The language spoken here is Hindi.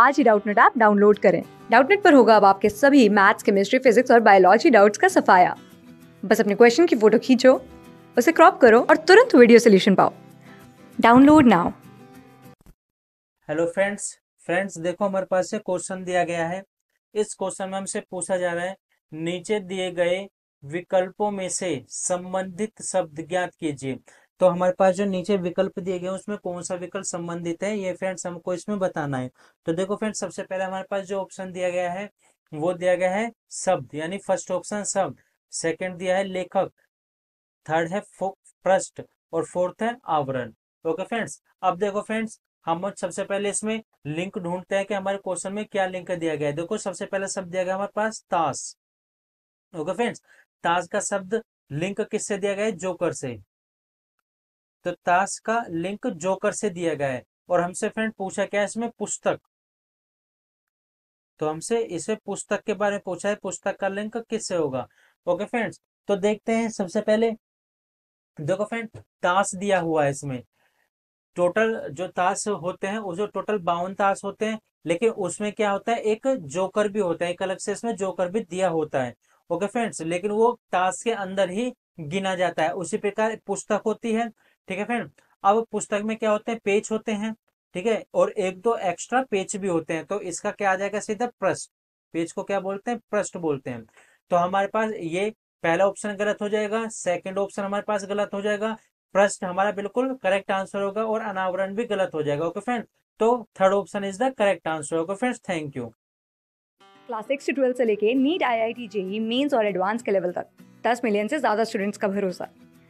आज ही डाउटनेट ऐप डाउनलोड करें डाउटनेट पर होगा अब आपके सभी मैथ्स केमिस्ट्री फिजिक्स और बायोलॉजी डाउट्स का सफाया बस अपने क्वेश्चन की फोटो खींचो उसे क्रॉप करो और तुरंत वीडियो सोल्यूशन पाओ download now hello friends friends देखो हमारे पास से क्वेश्चन दिया गया है इस क्वेश्चन में हमसे पूछा जा रहा है नीचे दिए गए विकल्पों में से संबंधित शब्द ज्ञात कीजिए तो हमारे पास जो नीचे विकल्प दिए गए उसमें कौन सा विकल्प संबंधित है ये फ्रेंड्स हमको इसमें बताना है तो देखो फ्रेंड्स सबसे पहले हमारे पास जो ऑप्शन दिया गया है वो दिया गया है शब्द यानी फर्स्ट ऑप्शन शब्द सेकंड दिया है लेखक थर्ड है फर्स्ट और फोर्थ है आवरण ओके फ्रेंड्स अब देखो फ्रेंड्स हम सबसे पहले इसमें लिंक ढूंढते हैं कि हमारे क्वेश्चन में क्या लिंक दिया गया है देखो सबसे पहले शब्द दिया गया हमारे पास ताश ओके फ्रेंड्स ताश का शब्द लिंक किससे दिया गया है जोकर से तो ताश का लिंक जोकर से दिया गया है और हमसे फ्रेंड पूछा क्या है इसमें पुस्तक तो हमसे इसे पुस्तक के बारे में पूछा है पुस्तक का लिंक किससे होगा ओके फ्रेंड्स तो देखते हैं सबसे पहले देखो फ्रेंड ताश दिया हुआ है इसमें टोटल जो ताश होते हैं उसे टोटल बावन ताश होते हैं लेकिन उसमें क्या होता है एक जोकर भी होता है एक अलग से इसमें जोकर भी दिया होता है ओके फ्रेंड्स लेकिन वो ताश के अंदर ही गिना जाता है उसी प्रकार पुस्तक होती है ठीक है फ्रेंड अब पुस्तक में क्या होते हैं पेज होते हैं ठीक है और एक दो एक्स्ट्रा पेज भी होते हैं तो इसका क्या आ जाएगा सीधा प्रश्न पेज को क्या बोलते हैं पृष्ठ बोलते हैं तो हमारे पास ये पहला ऑप्शन गलत हो जाएगा सेकंड ऑप्शन हमारे पास गलत हो जाएगा प्रश्न हमारा बिल्कुल करेक्ट आंसर होगा और अनावरण भी गलत हो जाएगा ओके फ्रेंड तो third option is the correct answer होगा friends thank you class six से से लेके NEET I I T JEE mains और एडवांस के लेवल तक दस मिलियन से ज्यादा स्टूडेंट्स का भरोसा